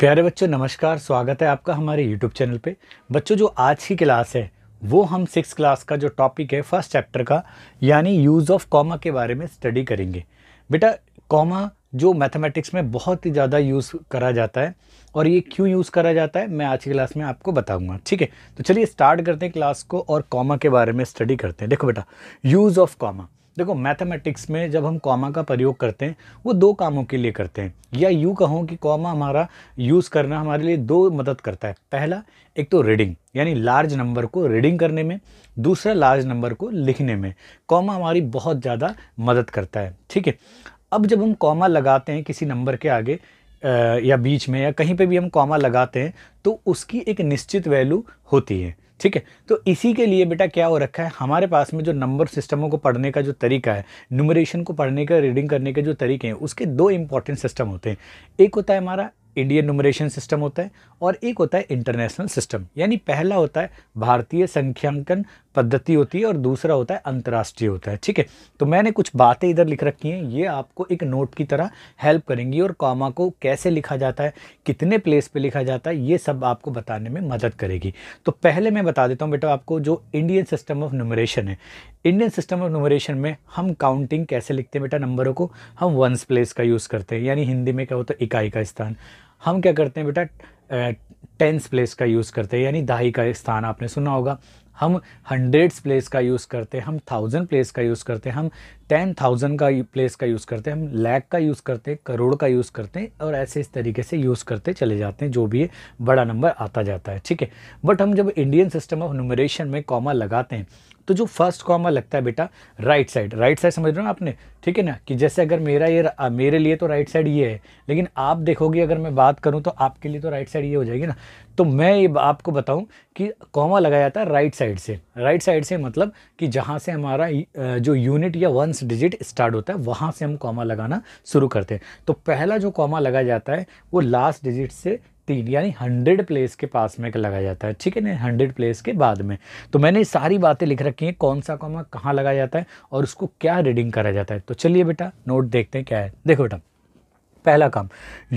प्यारे बच्चों नमस्कार स्वागत है आपका हमारे यूट्यूब चैनल पे बच्चों जो आज की क्लास है वो हम सिक्स क्लास का जो टॉपिक है फर्स्ट चैप्टर का यानी यूज़ ऑफ कॉमा के बारे में स्टडी करेंगे बेटा कॉमा जो मैथमेटिक्स में बहुत ही ज़्यादा यूज़ करा जाता है और ये क्यों यूज़ करा जाता है मैं आज की क्लास में आपको बताऊँगा ठीक है तो चलिए स्टार्ट करते हैं क्लास को और कॉमा के बारे में स्टडी करते हैं देखो बेटा यूज़ ऑफ कॉमा देखो मैथमेटिक्स में जब हम कॉमा का प्रयोग करते हैं वो दो कामों के लिए करते हैं या यूँ कहूँ कि कॉमा हमारा यूज़ करना हमारे लिए दो मदद करता है पहला एक तो रीडिंग यानी लार्ज नंबर को रीडिंग करने में दूसरा लार्ज नंबर को लिखने में कॉमा हमारी बहुत ज़्यादा मदद करता है ठीक है अब जब हम कॉमा लगाते हैं किसी नंबर के आगे या बीच में या कहीं पे भी हम कॉमा लगाते हैं तो उसकी एक निश्चित वैल्यू होती है ठीक है तो इसी के लिए बेटा क्या हो रखा है हमारे पास में जो नंबर सिस्टमों को पढ़ने का जो तरीका है न्यूमरेशन को पढ़ने का रीडिंग करने के जो तरीके हैं उसके दो इंपॉर्टेंट सिस्टम होते हैं एक होता है हमारा इंडियन नुमरेशन सिस्टम होता है और एक होता है इंटरनेशनल सिस्टम यानी पहला होता है भारतीय संख्यांकन पद्धति होती है और दूसरा होता है अंतर्राष्ट्रीय होता है ठीक है तो मैंने कुछ बातें इधर लिख रखी हैं ये आपको एक नोट की तरह हेल्प करेंगी और कॉमा को कैसे लिखा जाता है कितने प्लेस पे लिखा जाता है ये सब आपको बताने में मदद करेगी तो पहले मैं बता देता हूँ बेटा आपको जो इंडियन सिस्टम ऑफ नमरेशन है इंडियन सिस्टम ऑफ नंबरेशन में हम काउंटिंग कैसे लिखते हैं बेटा नंबरों को हम वंस प्लेस का यूज़ करते हैं यानी हिंदी में क्या होता तो है इकाई का स्थान हम क्या करते हैं बेटा टेंस प्लेस का यूज़ करते हैं यानी दाही का स्थान आपने सुना होगा हम हंड्रेड्स प्लेस का यूज़ करते हैं हम थाउजेंड प्लेस का यूज़ करते हैं हम टेन थाउजेंड का प्लेस का यूज़ करते हैं हम लैक का यूज़ करते हैं करोड़ का यूज़ करते हैं और ऐसे इस तरीके से यूज़ करते चले जाते हैं जो भी है बड़ा नंबर आता जाता है ठीक है बट हम जब इंडियन सिस्टम ऑफ नुमरेशन में कॉमा लगाते हैं तो जो फर्स्ट कॉमा लगता है बेटा राइट साइड राइट साइड समझ रहे हो आपने ठीक है ना कि जैसे अगर मेरा ये मेरे लिए तो राइट साइड ये है लेकिन आप देखोगे अगर मैं बात करूँ तो आपके लिए तो राइट साइड ये हो जाएगी ना तो मैं ये आपको बताऊँ कि कॉमा लगाया जाता है राइट साइड से राइट साइड से मतलब कि जहाँ से हमारा जो यूनिट या वन रेफरेंस डिजिट स्टार्ट होता है वहां से हम कॉमा लगाना शुरू करते हैं तो पहला जो कॉमा लगाया जाता है वो लास्ट डिजिट से तीन यानी हंड्रेड प्लेस के पास में लगाया जाता है ठीक है ना हंड्रेड प्लेस के बाद में तो मैंने सारी बातें लिख रखी हैं कौन सा कॉमा कहाँ लगाया जाता है और उसको क्या रीडिंग करा जाता है तो चलिए बेटा नोट देखते हैं क्या है देखो बेटा पहला काम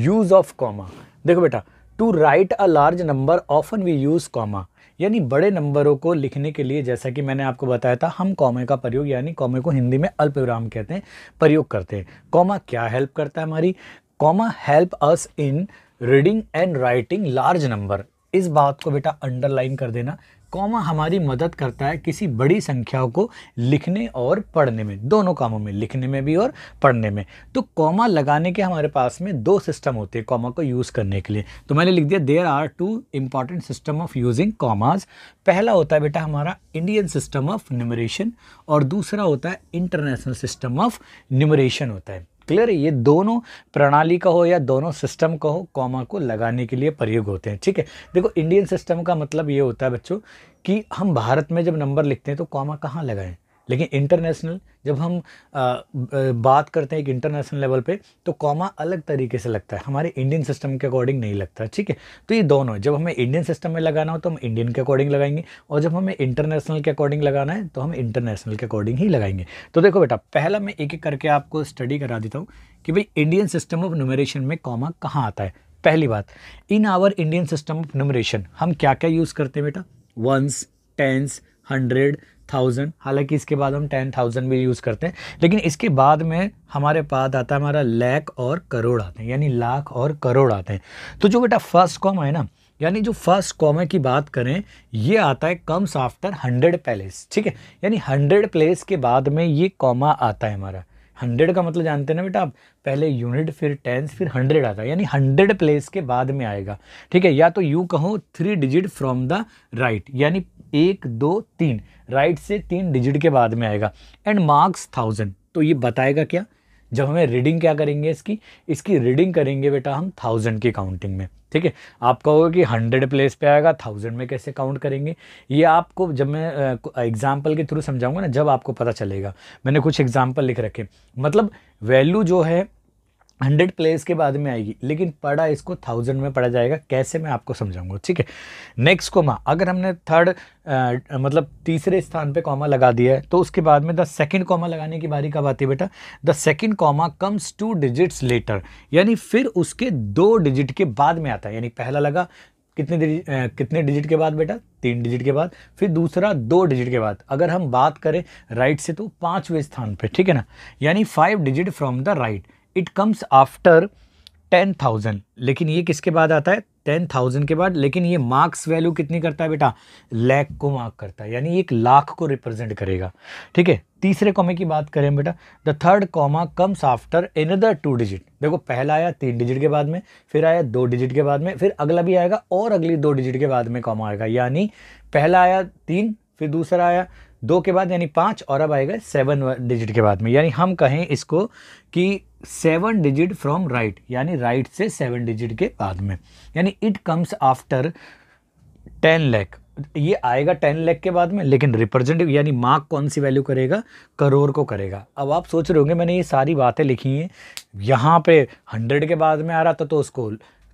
यूज़ ऑफ कॉमा देखो बेटा to write a large number often we use comma यानी बड़े नंबरों को लिखने के लिए जैसा कि मैंने आपको बताया था हम कॉमे का प्रयोग यानी कॉमे को हिंदी में अल्प विराम कहते हैं प्रयोग करते हैं कॉमा क्या हेल्प करता है हमारी comma help us in reading and writing large number इस बात को बेटा अंडरलाइन कर देना कॉमा हमारी मदद करता है किसी बड़ी संख्या को लिखने और पढ़ने में दोनों कामों में लिखने में भी और पढ़ने में तो कॉमा लगाने के हमारे पास में दो सिस्टम होते हैं कॉमा को यूज़ करने के लिए तो मैंने लिख दिया there are two important system of using commas पहला होता है बेटा हमारा इंडियन सिस्टम ऑफ न्यूमरेशन और दूसरा होता है इंटरनेशनल सिस्टम ऑफ न्यूमरेशन होता है क्लियर ये दोनों प्रणाली का हो या दोनों सिस्टम का हो कॉमा को लगाने के लिए प्रयोग होते हैं ठीक है देखो इंडियन सिस्टम का मतलब ये होता है बच्चों कि हम भारत में जब नंबर लिखते हैं तो कॉमा कहाँ लगाएं लेकिन इंटरनेशनल जब हम आ, बात करते हैं एक इंटरनेशनल लेवल पे तो कॉमा अलग तरीके से लगता है हमारे इंडियन सिस्टम के अकॉर्डिंग नहीं लगता ठीक है तो ये दोनों जब हमें इंडियन सिस्टम में लगाना हो तो हम इंडियन के अकॉर्डिंग लगाएंगे और जब हमें इंटरनेशनल के अकॉर्डिंग लगाना है तो हम इंटरनेशनल के अकॉर्डिंग ही लगाएंगे तो देखो बेटा पहला मैं एक एक करके आपको स्टडी करा देता हूँ कि भाई इंडियन सिस्टम ऑफ न्यूमरेशन में कॉमा कहाँ आता है पहली बात in our Indian system of numeration हम क्या क्या यूज़ करते हैं बेटा वंस टेंस हंड्रेड थाउजेंड हालांकि इसके बाद हम टेन थाउजेंड भी यूज़ करते हैं लेकिन इसके बाद में हमारे पास आता है हमारा लैख और करोड़ आते हैं यानी लाख और करोड़ आते हैं तो जो बेटा फर्स्ट कॉम है ना यानी जो फर्स्ट कॉमे की बात करें ये आता है कम्स आफ्टर हंड्रेड पैलेस ठीक है यानी हंड्रेड प्लेस के बाद में ये कॉमा आता है हमारा हंड्रेड का मतलब जानते हैं ना बेटा आप पहले यूनिट फिर टेंस फिर हंड्रेड आता है यानी हंड्रेड प्लेस के बाद में आएगा ठीक है या तो यू कहो three digit from the right यानी एक दो तीन राइट से तीन डिजिट के बाद में आएगा एंड मार्क्स थाउजेंड तो ये बताएगा क्या जब हमें रीडिंग क्या करेंगे इसकी इसकी रीडिंग करेंगे बेटा हम थाउजेंड की काउंटिंग में ठीक है आप कहोगे कि हंड्रेड प्लेस पे आएगा थाउजेंड में कैसे काउंट करेंगे ये आपको जब मैं एग्जाम्पल के थ्रू समझाऊंगा ना जब आपको पता चलेगा मैंने कुछ एग्जाम्पल लिख रखे मतलब वैल्यू जो है हंड्रेड प्लेयर्स के बाद में आएगी लेकिन पढ़ा इसको थाउजेंड में पढ़ा जाएगा कैसे मैं आपको समझाऊंगा ठीक है नेक्स्ट कोमा अगर हमने थर्ड मतलब तीसरे स्थान पे कॉमा लगा दिया है तो उसके बाद में द सेकंड कॉमा लगाने की बारी कब आती है बेटा the second comma comes two digits later यानी फिर उसके दो डिजिट के बाद में आता है यानी पहला लगा कितने डिजिट कितने डिजिट के बाद बेटा तीन डिजिट के बाद फिर दूसरा दो डिजिट के बाद अगर हम बात करें राइट से तो पाँचवें स्थान पे ठीक है ना यानी five digit from the right it comes after ten thousand लेकिन ये किसके बाद आता है टेन थाउजेंड के बाद लेकिन ये मार्क्स वैल्यू कितनी करता है बेटा लैक को मार्क करता है यानी एक लाख को रिप्रेजेंट करेगा ठीक है तीसरे कॉमे की बात करें बेटा the third comma comes after another two digit देखो पहला आया तीन डिजिट के बाद में फिर आया दो डिजिट के बाद में फिर अगला भी आएगा और अगली दो डिजिट के बाद में कॉमा आएगा यानी पहला आया तीन फिर दूसरा आया दो के बाद यानी पाँच और अब आएगा सेवन डिजिट के बाद में यानी हम कहें इसको कि सेवन डिजिट फ्रॉम राइट यानी राइट से सेवन डिजिट के बाद में यानी it comes after ten lakh ये आएगा टेन लैख के बाद में लेकिन रिप्रेजेंटेटिव यानी मार्क कौन सी वैल्यू करेगा करोड़ को करेगा अब आप सोच रहे होंगे मैंने ये सारी बातें लिखी हैं यहाँ पे हंड्रेड के बाद में आ रहा था तो उसको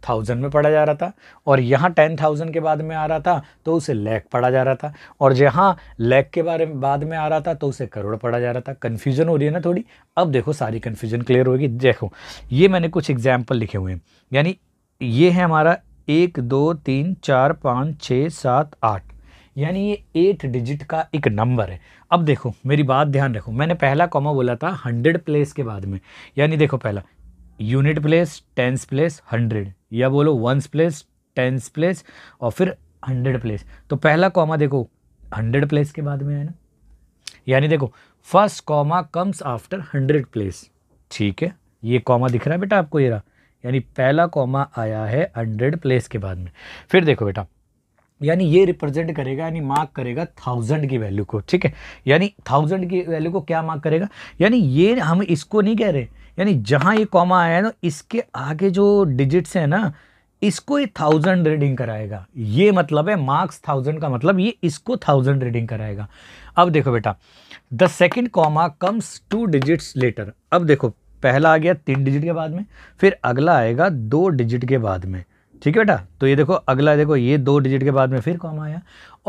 थाउजेंड में पढ़ा जा रहा था और यहाँ टेन थाउजेंड के बाद में आ रहा था तो उसे लैख पढ़ा जा रहा था और जहाँ लैख के बारे में बाद में आ रहा था तो उसे करोड़ पढ़ा जा रहा था कन्फ्यूजन हो रही है ना थोड़ी अब देखो सारी कन्फ्यूजन क्लियर होगी देखो ये मैंने कुछ एग्जाम्पल लिखे हुए हैं यानी ये है हमारा एक दो तीन चार पाँच छः सात आठ यानी ये एट डिजिट का एक नंबर है अब देखो मेरी बात ध्यान रखो मैंने पहला कॉमा बोला था हंड्रेड प्लेस के बाद में यानी देखो पहला unit place tens place hundred या बोलो वंस प्लेस टेंस प्लेस और फिर हंड्रेड प्लेस तो पहला कॉमा देखो हंड्रेड प्लेस के बाद में है ना यानी देखो first comma comes after hundred place ठीक है ये कॉमा दिख रहा है बेटा आपको ये रहा यानी पहला कॉमा आया है हंड्रेड प्लेस के बाद में फिर देखो बेटा यानी ये रिप्रेजेंट करेगा यानी मार्क करेगा थाउजेंड की वैल्यू को ठीक है यानी थाउजेंड की वैल्यू को क्या मार्क करेगा यानी ये हम इसको नहीं कह रहे यानी जहाँ ये कॉमा आया है ना इसके आगे जो डिजिट्स हैं ना इसको ये थाउजेंड रीडिंग कराएगा ये मतलब है मार्क्स थाउजेंड का मतलब ये इसको थाउजेंड रीडिंग कराएगा अब देखो बेटा the second comma comes two digits later अब देखो पहला आ गया तीन डिजिट के बाद में फिर अगला आएगा दो डिजिट के बाद में ठीक है बेटा तो ये देखो अगला देखो ये दो डिजिट के बाद में फिर कॉमा आया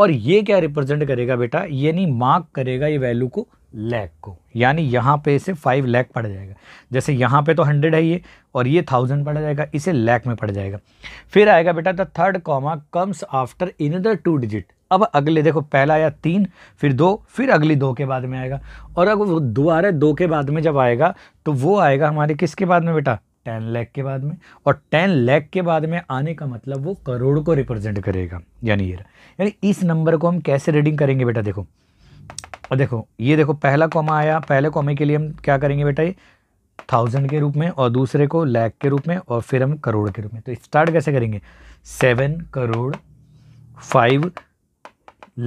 और ये क्या रिप्रेजेंट करेगा बेटा ये नहीं मार्क करेगा ये वैल्यू को लैख को यानी यहाँ पे इसे फाइव लैख पड़ जाएगा जैसे यहाँ पे तो हंड्रेड है ये और ये थाउजेंड पड़ जाएगा इसे लैख में पड़ जाएगा फिर आएगा बेटा the third comma comes after in the two digit अब अगले देखो पहला आया तीन फिर दो फिर अगली दो के बाद में आएगा और अब वो दोबारा दो के बाद में जब आएगा तो वो आएगा हमारे किसके बाद में बेटा टेन लैख के बाद में और टेन लैख के बाद में आने का मतलब वो करोड़ को रिप्रेजेंट करेगा यानी ये यानी इस नंबर को हम कैसे रीडिंग करेंगे बेटा देखो और देखो ये देखो पहला कॉमा आया पहले कॉमे के लिए हम क्या करेंगे बेटा ये थाउजेंड के रूप में और दूसरे को लैख के रूप में और फिर हम करोड़ के रूप में तो स्टार्ट कैसे करेंगे seven crore five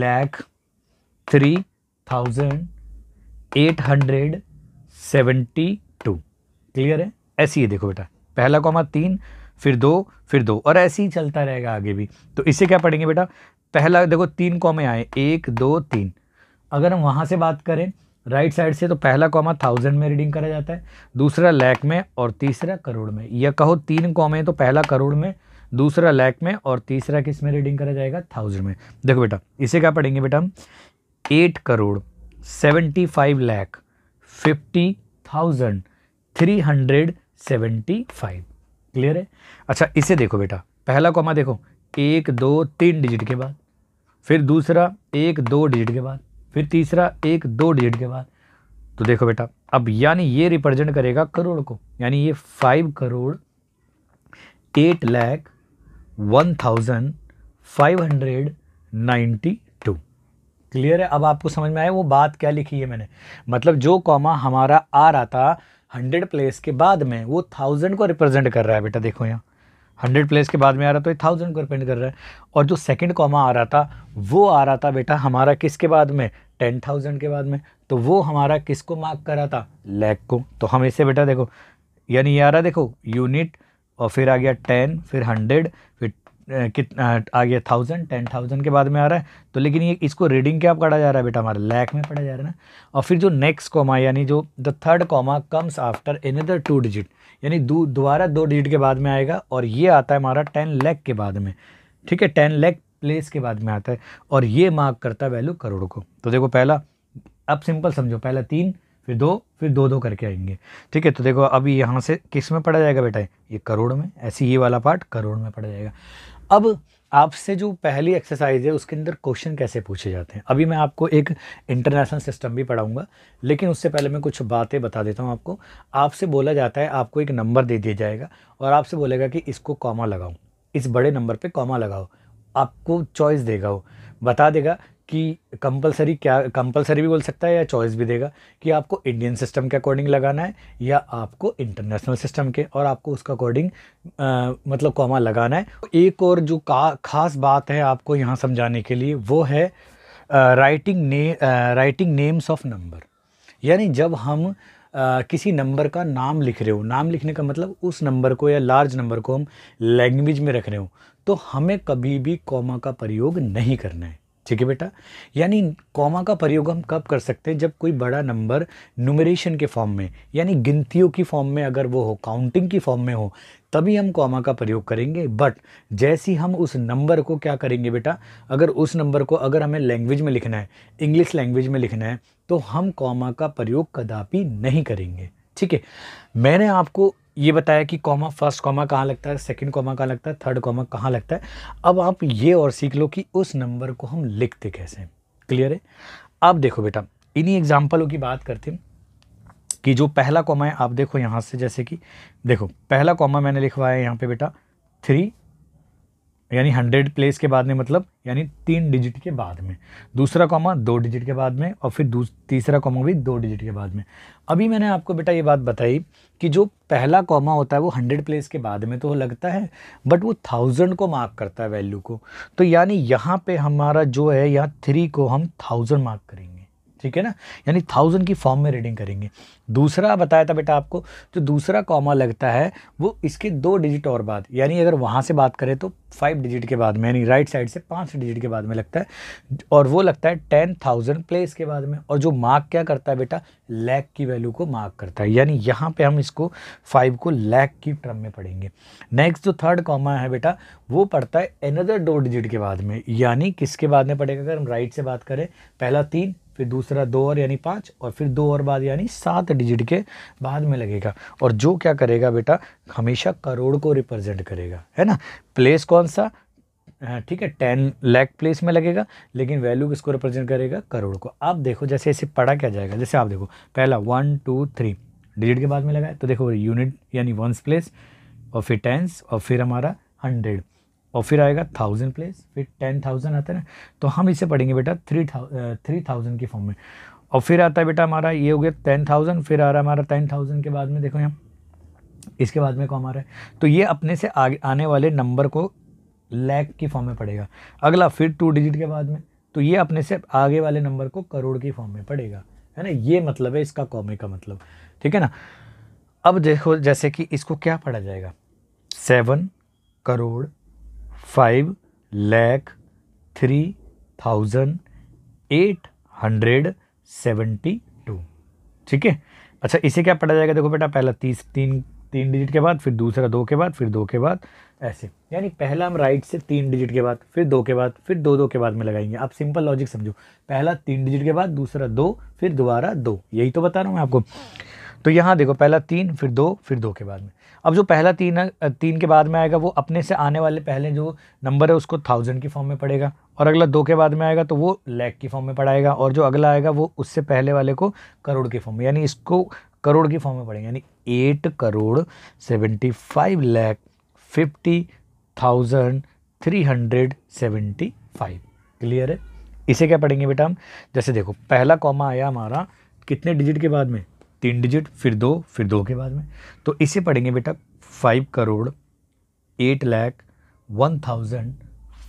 lakh three thousand eight hundred seventy two clear है ऐसी ही देखो बेटा पहला कॉमा तीन फिर दो फिर दो और ऐसे ही चलता रहेगा आगे भी तो इसे क्या पढ़ेंगे बेटा पहला देखो तीन कॉमे आए एक दो तीन अगर हम वहाँ से बात करें राइट साइड से तो पहला कॉमा थाउजेंड में रीडिंग करा जाता है दूसरा लैक में और तीसरा करोड़ में या कहो तीन कॉमे तो पहला करोड़ में दूसरा लैक में और तीसरा किस में रीडिंग करा जाएगा थाउजेंड में देखो बेटा इसे क्या पढ़ेंगे बेटा हम eight crore seventy five lakh fifty thousand three hundred seventy five clear है अच्छा इसे देखो बेटा पहला कॉमा देखो एक दो तीन डिजिट के बाद फिर दूसरा एक दो डिजिट के बाद फिर तीसरा एक दो डिजिट के बाद तो देखो बेटा अब यानी ये रिप्रेजेंट करेगा करोड़ को यानी ये five crore eight lakh one thousand five hundred ninety two clear है अब आपको समझ में आया वो बात क्या लिखी है मैंने मतलब जो कॉमा हमारा आ रहा था हंड्रेड प्लेस के बाद में वो थाउजेंड को रिप्रेजेंट कर रहा है बेटा देखो यहाँ हंड्रेड प्लेस के बाद में आ रहा तो ये थाउजेंड को रिप्रेजेंट कर रहा है और जो सेकंड कॉमा आ रहा था वो आ रहा था बेटा हमारा किसके बाद में टेन थाउजेंड के बाद में तो वो हमारा किसको मार्क करा था लैक को तो हम इसे बेटा देखो यानी ये आ रहा देखो यूनिट और फिर आ गया टेन फिर हंड्रेड फिर कितना आ गया थाउजेंड टेन थाउजेंड के बाद में आ रहा है तो लेकिन ये इसको रीडिंग क्या पढ़ा जा रहा है बेटा हमारा लैक में पढ़ा जा रहा है ना और फिर जो नेक्स्ट कॉमा यानी जो the third comma comes after another two digit यानी दोबारा दो डिजिट के बाद में आएगा और ये आता है हमारा टेन लैक के बाद में ठीक है टेन लैक प्लेस के बाद में आता है और ये मार्क करता है वैल्यू करोड़ को तो देखो पहला अब सिंपल समझो पहला तीन फिर दो फिर दो दो करके आएंगे ठीक है तो देखो अभी यहाँ से किस में पढ़ा जाएगा बेटा ये करोड़ में ऐसे ये वाला पार्ट करोड़ में पढ़ा जाएगा अब आपसे जो पहली एक्सरसाइज है उसके अंदर क्वेश्चन कैसे पूछे जाते हैं अभी मैं आपको एक इंटरनेशनल सिस्टम भी पढ़ाऊंगा लेकिन उससे पहले मैं कुछ बातें बता देता हूँ आपको आपसे बोला जाता है आपको एक नंबर दे दिया जाएगा और आपसे बोलेगा कि इसको कॉमा लगाओ इस बड़े नंबर पे कॉमा लगाओ आपको चॉइस देगा वो बता देगा कि कंपलसरी क्या कंपलसरी भी बोल सकता है या चॉइस भी देगा कि आपको इंडियन सिस्टम के अकॉर्डिंग लगाना है या आपको इंटरनेशनल सिस्टम के और आपको उसका अकॉर्डिंग मतलब कॉमा लगाना है तो एक और जो का खास बात है आपको यहाँ समझाने के लिए वो है राइटिंग ने राइटिंग नेम्स ऑफ नंबर यानी जब हम Uh, किसी नंबर का नाम लिख रहे हो नाम लिखने का मतलब उस नंबर को या लार्ज नंबर को हम लैंग्वेज में रख रहे हो तो हमें कभी भी कॉमा का प्रयोग नहीं करना है ठीक है बेटा यानी कॉमा का प्रयोग हम कब कर सकते हैं जब कोई बड़ा नंबर नुमरेशन के फॉर्म में यानी गिनतियों की फॉर्म में अगर वो हो काउंटिंग की फॉर्म में हो तभी हम कॉमा का प्रयोग करेंगे बट जैसी हम उस नंबर को क्या करेंगे बेटा अगर उस नंबर को अगर हमें लैंग्वेज में लिखना है इंग्लिश लैंग्वेज में लिखना है तो हम कॉमा का प्रयोग कदापि नहीं करेंगे ठीक है मैंने आपको ये बताया कि कॉमा फर्स्ट कॉमा कहाँ लगता है सेकंड कॉमा कहाँ लगता है थर्ड कॉमा कहाँ लगता है अब आप ये और सीख लो कि उस नंबर को हम लिखते कैसे हैं क्लियर है अब देखो बेटा इन्हीं एग्जाम्पलों की बात करते हैं कि जो पहला कॉमा है आप देखो यहाँ से जैसे कि देखो पहला कॉमा मैंने लिखवाया है यहाँ पर बेटा थ्री यानी हंड्रेड प्लेस के बाद में मतलब यानी तीन डिजिट के बाद में दूसरा कॉमा दो डिजिट के बाद में और फिर तीसरा कॉमा भी दो डिजिट के बाद में अभी मैंने आपको बेटा ये बात बताई कि जो पहला कॉमा होता है वो हंड्रेड प्लेस के बाद में तो लगता है बट वो थाउजेंड को मार्क करता है वैल्यू को तो यानी यहाँ पे हमारा जो है यहाँ थ्री को हम थाउजेंड मार्क करेंगे ठीक है ना यानी थाउजेंड की फॉर्म में रीडिंग करेंगे दूसरा बताया था बेटा आपको जो दूसरा कॉमा लगता है वो इसके दो डिजिट और बाद यानी अगर वहाँ से बात करें तो फाइव डिजिट के बाद में यानी राइट साइड से पाँच डिजिट के बाद में लगता है और वो लगता है टेन थाउजेंड प्लेस के बाद में और जो मार्क क्या करता है बेटा लैक की वैल्यू को मार्क करता है यानी यहाँ पर हम इसको फाइव को लैक की टर्म में पढ़ेंगे नेक्स्ट जो थर्ड कॉमा है बेटा वो पड़ता है एनदर दो डिजिट के बाद में यानी किसके बाद में पड़ेगा अगर हम राइट से बात करें पहला तीन फिर दूसरा दो और यानी पाँच और फिर दो और बाद यानी सात डिजिट के बाद में लगेगा और जो क्या करेगा बेटा हमेशा करोड़ को रिप्रेजेंट करेगा है ना प्लेस कौन सा ठीक है टेन लैक प्लेस में लगेगा लेकिन वैल्यू किसको रिप्रेजेंट करेगा करोड़ को आप देखो जैसे ऐसे पढ़ा क्या जाएगा जैसे आप देखो पहला वन टू थ्री डिजिट के बाद में लगाए तो देखो यूनिट यानी वंस प्लेस और फिर टेंस और फिर हमारा हंड्रेड और फिर आएगा थाउजेंड प्लेस फिर टेन थाउजेंड आता है ना तो हम इसे पढ़ेंगे बेटा थ्री थाउ थ्री थाउजेंड की फॉर्म में और फिर आता है बेटा हमारा ये हो गया टेन थाउजेंड फिर आ रहा है हमारा टेन थाउजेंड के बाद में देखो यहाँ इसके बाद में कौन रहा है तो ये अपने से आगे आने वाले नंबर को लैक की फॉर्म में पड़ेगा अगला फिर टू डिजिट के बाद में तो ये अपने से आगे वाले नंबर को करोड़ की फॉर्म में पड़ेगा है ना ये मतलब है इसका कॉमे का मतलब ठीक है ना अब देखो जैसे कि इसको क्या पढ़ा जाएगा seven crore five lakh three thousand eight hundred seventy two ठीक है अच्छा इसे क्या पढ़ा जाएगा देखो बेटा पहला तीस तीन तीन डिजिट के बाद फिर दूसरा दो के बाद फिर दो के बाद ऐसे यानी पहला हम राइट से तीन डिजिट के बाद फिर दो के बाद फिर दो दो के बाद में लगाएंगे आप सिंपल लॉजिक समझो पहला तीन डिजिट के बाद दूसरा दो फिर दोबारा दो यही तो बता रहा हूँ मैं आपको तो यहाँ देखो पहला तीन फिर दो फिर दो के बाद में अब जो पहला तीन तीन के बाद में आएगा वो अपने से आने वाले पहले जो नंबर है उसको थाउजेंड की फॉर्म में पड़ेगा और अगला दो के बाद में आएगा तो वो लैख की फॉर्म में पड़ाएगा और जो अगला आएगा वो उससे पहले वाले को करोड़ की फॉर्म में यानी इसको करोड़ की फॉर्म में पड़ेगा यानी eight crore seventy five lakh fifty thousand three hundred seventy five clear है इसे क्या पढ़ेंगे बेटा हम जैसे देखो पहला कॉमा आया हमारा कितने डिजिट के बाद में तीन डिजिट फिर दो फिर दो के बाद में तो इसे पढ़ेंगे बेटा five crore eight lakh one thousand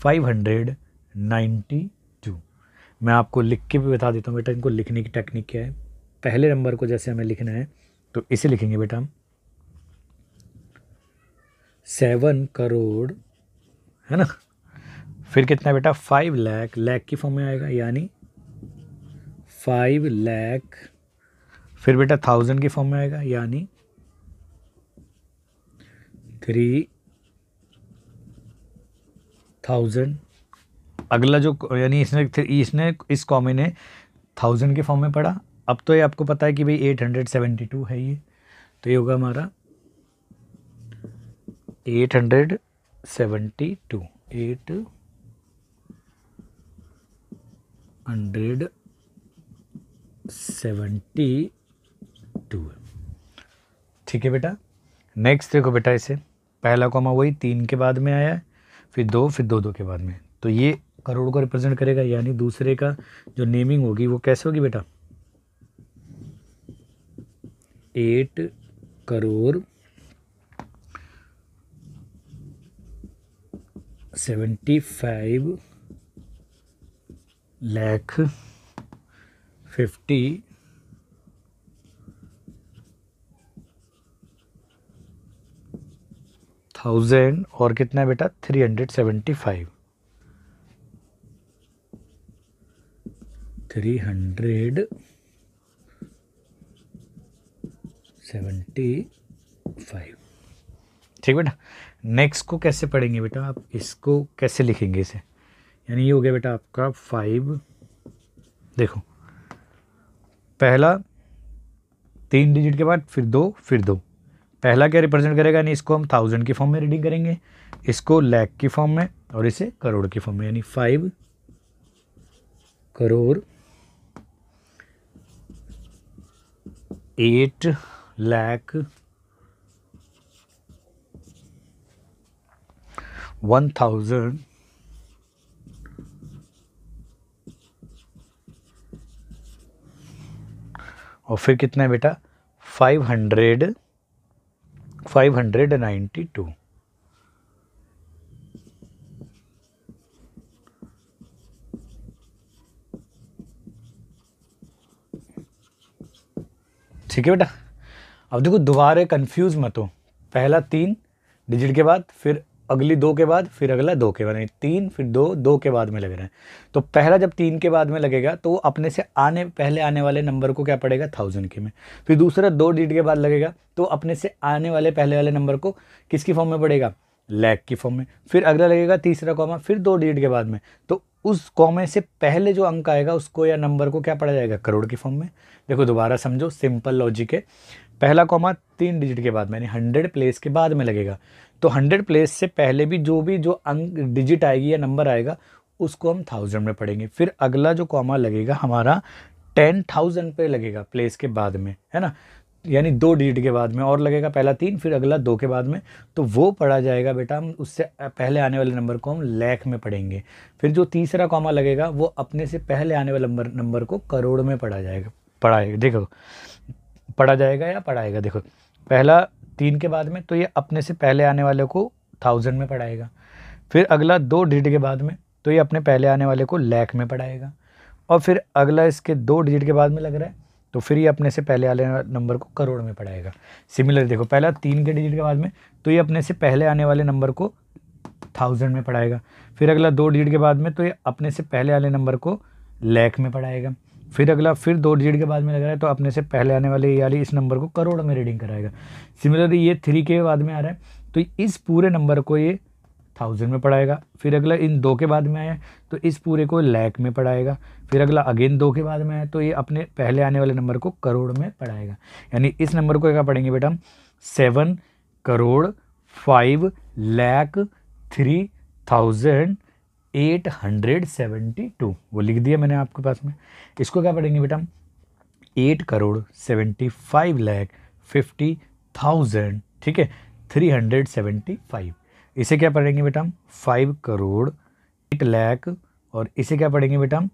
five hundred ninety two मैं आपको लिख के भी बता देता हूँ बेटा इनको लिखने की टेक्निक क्या है पहले नंबर को जैसे हमें लिखना है तो इसे लिखेंगे बेटा हम सेवन करोड़ है ना फिर कितना बेटा फाइव लैख लैख की फॉर्म में आएगा यानी फाइव लैख फिर बेटा थाउजेंड के फॉर्म में आएगा यानी थ्री थाउजेंड अगला जो यानी इसने इसने इस कॉमे ने थाउजेंड के फॉर्म में पढ़ा अब तो ये आपको पता है कि भाई एट हंड्रेड सेवेंटी टू है ये तो ये होगा हमारा eight hundred seventy two eight hundred seventy two है ठीक है बेटा नेक्स्ट देखो बेटा इसे पहला कॉमा वही तीन के बाद में आया है फिर दो फिर दो दो के बाद में तो ये करोड़ को रिप्रेजेंट करेगा यानी दूसरे का जो नेमिंग होगी वो कैसे होगी बेटा eight crore seventy five lakh fifty thousand और कितना है बेटा three hundred seventy five three hundred seventy five ठीक बेटा नेक्स्ट को कैसे पढ़ेंगे बेटा आप इसको कैसे लिखेंगे इसे यानी ये हो गया बेटा आपका फाइव देखो पहला तीन डिजिट के बाद फिर दो फिर दो पहला क्या रिप्रेजेंट करेगा यानी इसको हम थाउजेंड की फॉर्म में रीडिंग करेंगे इसको लैख की फॉर्म में और इसे करोड़ की फॉर्म में यानी five crore eight lakh one thousand और फिर कितना है बेटा फाइव हंड्रेड 592 ठीक है बेटा अब देखो दोबारा कंफ्यूज मत हो पहला तीन डिजिट के बाद फिर अगली दो के बाद फिर अगला दो के बाद यानी तीन फिर दो दो के बाद में लग रहे हैं तो पहला जब तीन के बाद में लगेगा तो अपने से आने पहले आने वाले नंबर को क्या पड़ेगा थाउजेंड के में फिर दूसरा दो डिजिट के बाद लगेगा तो अपने से आने वाले पहले वाले नंबर को किसकी फॉर्म में पड़ेगा लैक की फॉर्म में फिर अगला लगेगा तीसरा कॉमा फिर दो डिजिट के बाद में तो उस कॉमे से पहले जो अंक आएगा उसको या नंबर को क्या पढ़ा जाएगा करोड़ की फॉर्म में देखो दोबारा समझो सिंपल लॉजिक है पहला कॉमा तीन डिजिट के बाद में यानी हंड्रेड प्लेस के बाद में लगेगा तो हंड्रेड प्लेस से पहले भी जो भी जो अंक डिजिट आएगी या नंबर आएगा उसको हम थाउजेंड में पढ़ेंगे फिर अगला जो कॉमा लगेगा हमारा टेन थाउजेंड पे लगेगा प्लेस के बाद में है ना यानी दो डिजिट के बाद में और लगेगा पहला तीन फिर अगला दो के बाद में तो वो पढ़ा जाएगा बेटा हम उससे पहले आने वाले नंबर को हम लैख में पढ़ेंगे फिर जो तीसरा कॉमा लगेगा वो अपने से पहले आने वाले नंबर नंबर को करोड़ में पढ़ा जाएगा पढ़ाएगा देखो पढ़ा जाएगा या पढ़ाएगा देखो पहला तीन के बाद में तो ये अपने से पहले आने वाले को थाउजेंड में पढ़ाएगा फिर अगला दो डिजिट के बाद में तो ये अपने पहले आने वाले को लैख में पढ़ाएगा और फिर अगला इसके दो डिजिट के बाद में लग रहा है तो फिर ये अपने से पहले वाले नंबर को करोड़ में पढ़ाएगा सिमिलर देखो पहला तीन के डिजिट के बाद में तो ये अपने से पहले आने वाले नंबर को थाउजेंड में पढ़ाएगा फिर अगला दो डिजिट के बाद में तो ये अपने से पहले आने नंबर को लैख में पढ़ाएगा फिर अगला फिर दो डिजिट के बाद में लग रहा है तो अपने से पहले आने वाले ये इस नंबर को करोड़ में रीडिंग कराएगा सिमिलरली ये थ्री के बाद में आ रहा है तो इस पूरे नंबर को ये थाउजेंड में पढ़ाएगा फिर अगला इन दो के बाद में आया तो इस पूरे को लैक में पढ़ाएगा फिर अगला अगेन दो के बाद में आया तो ये अपने पहले आने वाले नंबर को करोड़ में पढ़ाएगा यानी इस नंबर को क्या पढ़ेंगे बेटा हम seven crore five lakh three thousand eight hundred seventy two वो लिख दिया मैंने आपके पास में इसको क्या पढ़ेंगे बेटा eight crore seventy five lakh fifty thousand ठीक है थ्री हंड्रेड सेवेंटी फाइव इसे क्या पढ़ेंगे बेटा हम फाइव करोड़ एट लैख और इसे क्या पढ़ेंगे बेटा हम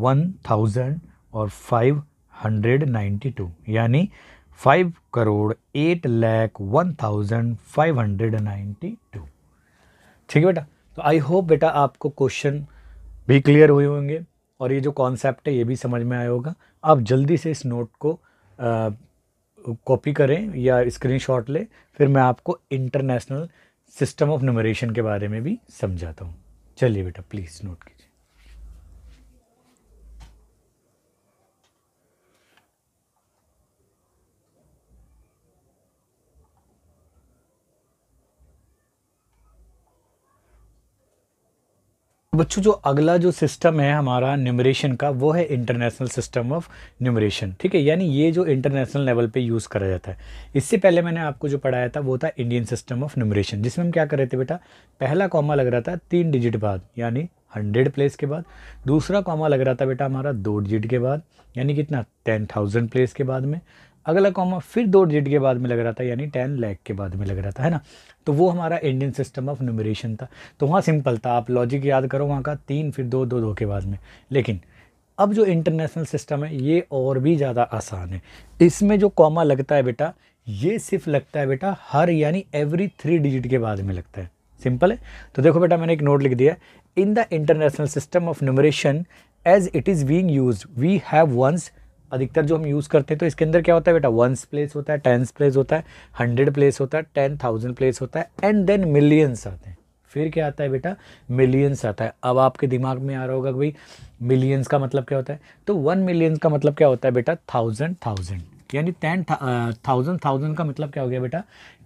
वन थाउजेंड और फाइव हंड्रेड नाइन्टी टू यानी five crore eight lakh one thousand five hundred ninety two ठीक है बेटा तो आई होप बेटा आपको क्वेश्चन भी क्लियर हुए होंगे और ये जो कॉन्सेप्ट है ये भी समझ में आया होगा आप जल्दी से इस नोट को कॉपी करें या स्क्रीनशॉट लें फिर मैं आपको इंटरनेशनल सिस्टम ऑफ नमरेशन के बारे में भी समझाता हूँ चलिए बेटा प्लीज़ नोट कीजिए बच्चों जो अगला जो सिस्टम है हमारा न्यूमरेशन का वो है इंटरनेशनल सिस्टम ऑफ न्यूमरेशन ठीक है यानी ये जो इंटरनेशनल लेवल पे यूज़ करा जाता है इससे पहले मैंने आपको जो पढ़ाया था वो था इंडियन सिस्टम ऑफ न्यूमरेशन जिसमें हम क्या कर रहे थे बेटा पहला कॉमा लग रहा था तीन डिजिट बाद यानी हंड्रेड प्लेस के बाद दूसरा कॉमा लग रहा था बेटा हमारा दो डिजिट के बाद यानी कितना टेन थाउजेंड प्लेस के बाद में अगला कॉमा फिर दो डिजिट के बाद में लग रहा था यानी टेन लैख के बाद में लग रहा था है ना तो वो हमारा इंडियन सिस्टम ऑफ न्यूमरेशन था तो वहाँ सिंपल था आप लॉजिक याद करो वहाँ का तीन फिर दो दो दो के बाद में लेकिन अब जो इंटरनेशनल सिस्टम है ये और भी ज़्यादा आसान है इसमें जो कॉमा लगता है बेटा ये सिर्फ लगता है बेटा हर यानी एवरी थ्री डिजिट के बाद में लगता है सिंपल है तो देखो बेटा मैंने एक नोट लिख दिया in the international system of numeration as it is being use we have ones अधिकतर जो हम यूज़ करते हैं तो इसके अंदर क्या होता है बेटा वंस प्लेस होता है टेंस प्लेस होता है हंड्रेड प्लेस होता है टेन थाउजेंड प्लेस होता है एंड देन मिलियंस आते हैं फिर क्या आता है बेटा मिलियंस आता है अब आपके दिमाग में आ रहा होगा भाई मिलियंस का मतलब क्या होता है तो वन मिलियंस का मतलब क्या होता है बेटा थाउजेंड थाउजेंड यानी टेन थाउजेंड थाउजेंड का मतलब क्या हो गया बेटा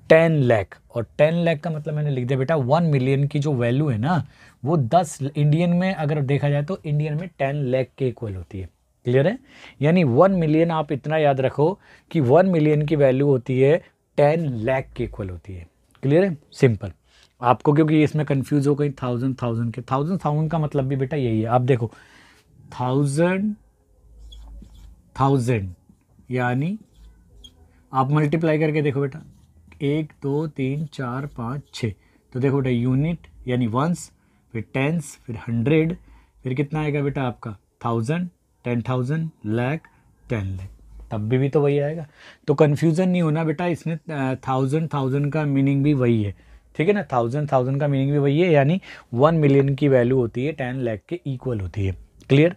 टेन लैख और टेन लैख का मतलब मैंने लिख दिया बेटा वन मिलियन की जो वैल्यू है ना वो दस इंडियन में अगर देखा जाए तो इंडियन में टेन लैख के इक्वल होती है क्लियर है यानी वन मिलियन आप इतना याद रखो कि वन मिलियन की वैल्यू होती है टेन लैख के इक्वल होती है क्लियर है सिंपल आपको क्योंकि इसमें कंफ्यूज हो गई थाउजेंड थाउजेंड के थाउजेंड थाउजेंड का मतलब भी बेटा यही है आप देखो थाउजेंड थाउजेंड यानी आप मल्टीप्लाई करके देखो बेटा एक दो तीन चार पाँच छः तो देखो बेटा यूनिट यानी वंस फिर टेंस फिर हंड्रेड फिर कितना आएगा बेटा आपका thousand ten thousand lakh ten lakh तब भी भी तो वही आएगा तो कन्फ्यूज़न नहीं होना बेटा इसमें थाउजेंड थाउजेंड का मीनिंग भी वही है ठीक है ना थाउजेंड थाउजेंड का मीनिंग भी वही है यानी वन मिलियन की वैल्यू होती है टेन लैख के इक्वल होती है क्लियर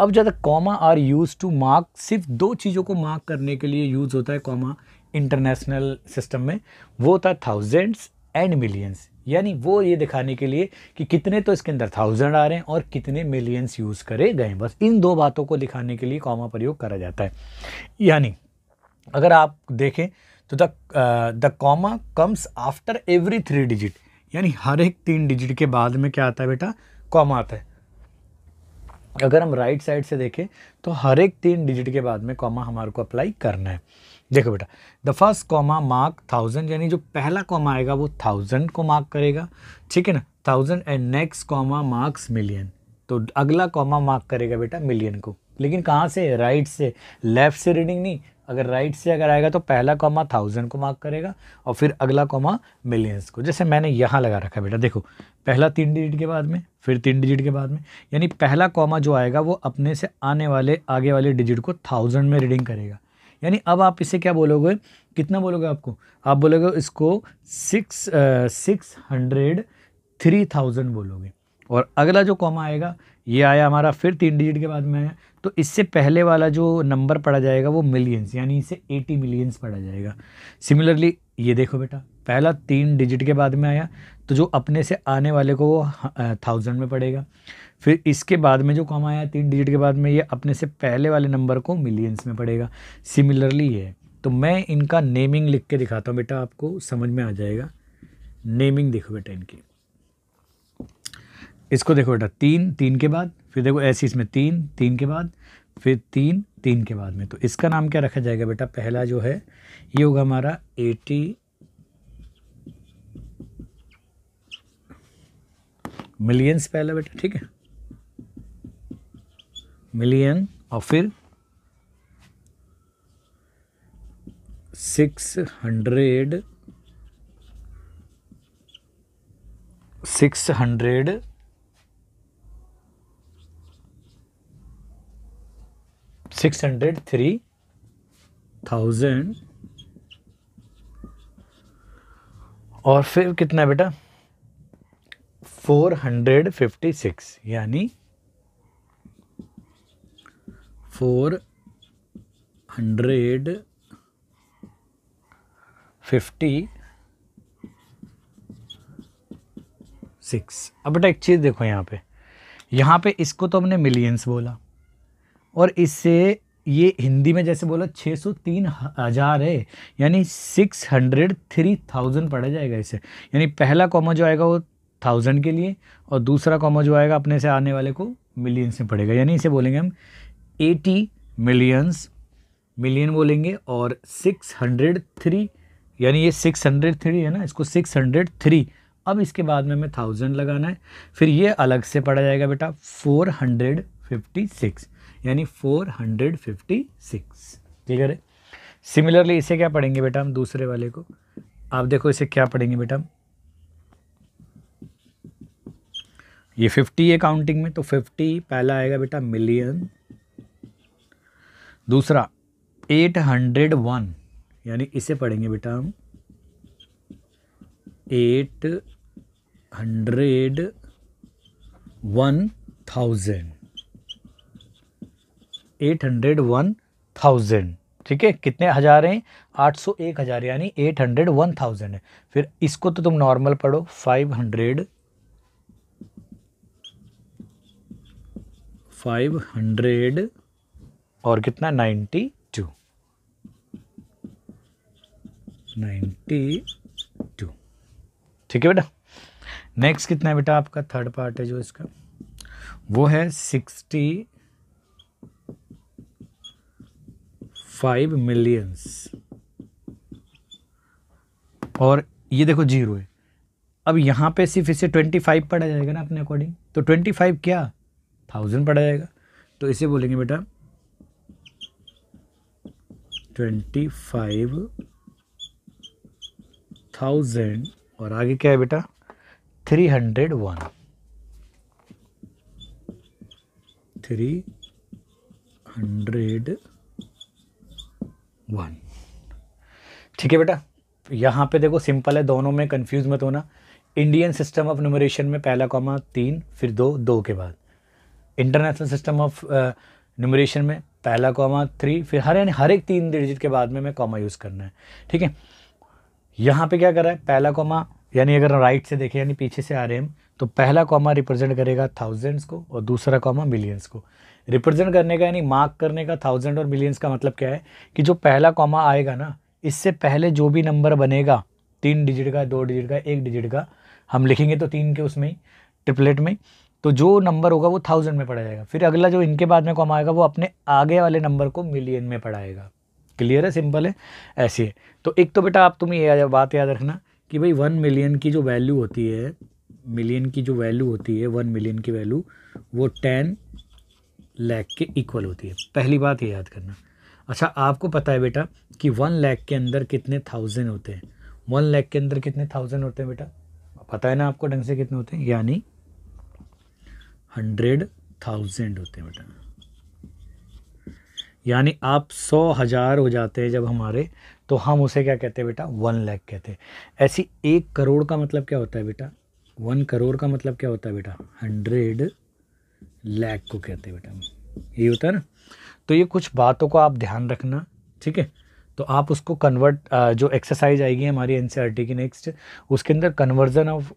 अब ज़्यादा comma are use to mark सिर्फ दो चीज़ों को मार्क करने के लिए यूज़ होता है कॉमा इंटरनेशनल सिस्टम में वो होता है थाउजेंड्स एंड मिलियंस यानी वो ये दिखाने के लिए कि कितने तो इसके अंदर थाउजेंड आ रहे हैं और कितने मिलियंस यूज़ करे गए बस इन दो बातों को दिखाने के लिए कॉमा प्रयोग करा जाता है यानी अगर आप देखें तो the the comma comes after every three digit यानी हर एक तीन डिजिट के बाद में क्या आता है बेटा कॉमा आता है अगर हम राइट साइड से देखें तो हर एक तीन डिजिट के बाद में कॉमा हमारे को अप्लाई करना है देखो बेटा the first comma mark thousand यानी जो पहला कॉमा आएगा वो थाउजेंड को मार्क करेगा ठीक है ना thousand and next comma marks million तो अगला कॉमा मार्क करेगा बेटा मिलियन को लेकिन कहाँ से राइट से लेफ़्ट से रीडिंग नहीं अगर राइट से अगर आएगा तो पहला कॉमा थाउजेंड को मार्क करेगा और फिर अगला कॉमा मिलियंस को जैसे मैंने यहाँ लगा रखा बेटा देखो पहला तीन डिजिट के बाद में फिर तीन डिजिट के बाद में यानी पहला कॉमा जो आएगा वो अपने से आने वाले आगे वाले डिजिट को थाउजेंड में रीडिंग करेगा यानी अब आप इसे क्या बोलोगे कितना बोलोगे आपको आप बोलोगे इसको six six hundred three thousand बोलोगे और अगला जो कॉमा आएगा ये आया हमारा फिर तीन डिजिट के बाद में आया तो इससे पहले वाला जो नंबर पड़ा जाएगा वो मिलियंस यानी इसे एटी मिलियंस पड़ा जाएगा सिमिलरली ये देखो बेटा पहला तीन डिजिट के बाद में आया तो जो अपने से आने वाले को वो थाउजेंड में पड़ेगा फिर इसके बाद में जो कॉमा आया तीन डिजिट के बाद में ये अपने से पहले वाले नंबर को मिलियंस में पड़ेगा सिमिलरली है तो मैं इनका नेमिंग लिख के दिखाता हूँ बेटा आपको समझ में आ जाएगा नेमिंग देखो बेटा इनकी इसको देखो बेटा तीन तीन के बाद फिर देखो ऐसी इसमें तीन तीन के बाद फिर तीन तीन के बाद में तो इसका नाम क्या रखा जाएगा बेटा पहला जो है ये होगा हमारा एटी मिलियंस पहला बेटा ठीक है मिलियन और फिर six hundred six hundred six hundred three thousand और फिर कितना बेटा फोर हंड्रेड फिफ्टी सिक्स यानी फोर हंड्रेड फिफ्टी सिक्स अब बेटा एक चीज़ देखो यहाँ पे यहाँ पे इसको तो हमने मिलियंस बोला और इससे ये हिंदी में जैसे बोला छः सौ तीन हज़ार है यानी सिक्स हंड्रेड थ्री थाउजेंड पढ़ा जाएगा इसे यानी पहला कॉमा जो आएगा वो थाउजेंड के लिए और दूसरा कॉमा जो आएगा अपने से आने वाले को मिलियंस में पड़ेगा यानी इसे बोलेंगे हम एटी मिलियंस मिलियन बोलेंगे और सिक्स हंड्रेड थ्री यानी ये सिक्स हंड्रेड थ्री है ना इसको सिक्स हंड्रेड थ्री अब इसके बाद में हमें थाउजेंड लगाना है फिर ये अलग से पढ़ा जाएगा बेटा फोर हंड्रेड फिफ्टी सिक्स यानी फोर हंड्रेड फिफ्टी सिक्स ठीक है सिमिलरली इसे क्या पढ़ेंगे बेटा हम दूसरे वाले को आप देखो इसे क्या पढ़ेंगे बेटा हम ये फिफ्टी है काउंटिंग में तो फिफ्टी पहला आएगा बेटा मिलियन दूसरा एट हंड्रेड वन यानी इसे पढ़ेंगे बेटा हम eight hundred one thousand eight hundred one thousand ठीक है कितने हज़ार हैं आठ सौ एक हज़ार यानी एट हंड्रेड वन थाउजेंड है फिर इसको तो तुम नॉर्मल पढ़ो फाइव हंड्रेड फाइव हंड्रेड और कितना नाइन्टी टू नाइन्टी टू ठीक है बेटा नेक्स्ट कितना है बेटा आपका थर्ड पार्ट है जो इसका वो है सिक्सटी फाइव मिलियंस और ये देखो जीरो है अब यहाँ पे सिर्फ इसे ट्वेंटी फाइव पढ़ा जाएगा ना अपने अकॉर्डिंग तो ट्वेंटी फाइव क्या थाउजेंड पढ़ा जाएगा तो इसे बोलेंगे बेटा ट्वेंटी फाइव थाउजेंड और आगे क्या है बेटा three hundred one three hundred one ठीक है बेटा यहाँ पे देखो सिंपल है दोनों में कंफ्यूज मत होना इंडियन सिस्टम ऑफ न्यूमरेशन में पहला कॉमा तीन फिर दो दो के बाद इंटरनेशनल सिस्टम ऑफ न्यूमरेशन में पहला कॉमा थ्री फिर हर यानी हर एक तीन डिजिट के बाद में मैं कॉमा यूज़ करना है ठीक है यहाँ पे क्या कर रहा है पहला कॉमा यानी अगर राइट से देखें यानी पीछे से आ रहे हैं तो पहला कॉमा रिप्रेजेंट करेगा थाउजेंड्स को और दूसरा कॉमा मिलियंस को रिप्रेजेंट करने का यानी मार्क करने का थाउजेंड और मिलियंस का मतलब क्या है कि जो पहला कॉमा आएगा ना इससे पहले जो भी नंबर बनेगा तीन डिजिट का दो डिजिट का एक डिजिट का हम लिखेंगे तो तीन के उसमें ही ट्रिपलेट में तो जो नंबर होगा वो थाउजेंड में पढ़ा जाएगा फिर अगला जो इनके बाद में कॉम आएगा वो अपने आगे वाले नंबर को मिलियन में पढ़ाएगा क्लियर है सिंपल है ऐसे है तो एक तो बेटा आप तुम्हें ये बात याद रखना कि भाई वन मिलियन की जो वैल्यू होती है मिलियन की जो वैल्यू होती है वन मिलियन की वैल्यू वो टेन लैख के इक्वल होती है पहली बात ये याद करना अच्छा आपको पता है बेटा कि वन लैख के अंदर कितने थाउजेंड होते हैं वन लैख के अंदर कितने थाउजेंड होते हैं बेटा पता है ना आपको ढंग से कितने होते हैं यानी हंड्रेड थाउजेंड होते हैं बेटा यानी आप सौ हज़ार हो जाते हैं जब हमारे तो हम उसे क्या कहते हैं बेटा वन लैख कहते हैं ऐसी एक करोड़ का मतलब क्या होता है बेटा वन करोड़ का मतलब क्या होता है बेटा हंड्रेड लैख को कहते हैं बेटा ये होता है ना तो ये कुछ बातों को आप ध्यान रखना ठीक है तो आप उसको कन्वर्ट जो एक्सरसाइज आएगी हमारी एन e की नेक्स्ट उसके अंदर कन्वर्जन ऑफ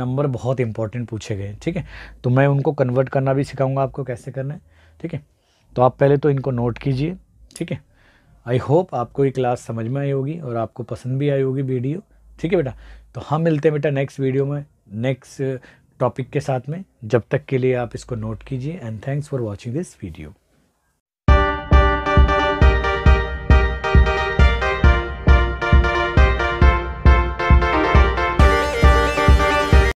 नंबर बहुत इंपॉर्टेंट पूछे गए ठीक है तो मैं उनको कन्वर्ट करना भी सिखाऊंगा आपको कैसे करना है ठीक है तो आप पहले तो इनको नोट कीजिए ठीक है आई होप आपको ये क्लास समझ में आई होगी और आपको पसंद भी आई होगी वीडियो ठीक है बेटा तो हम मिलते हैं बेटा नेक्स्ट वीडियो में नेक्स्ट टॉपिक के साथ में जब तक के लिए आप इसको नोट कीजिए and thanks for watching this video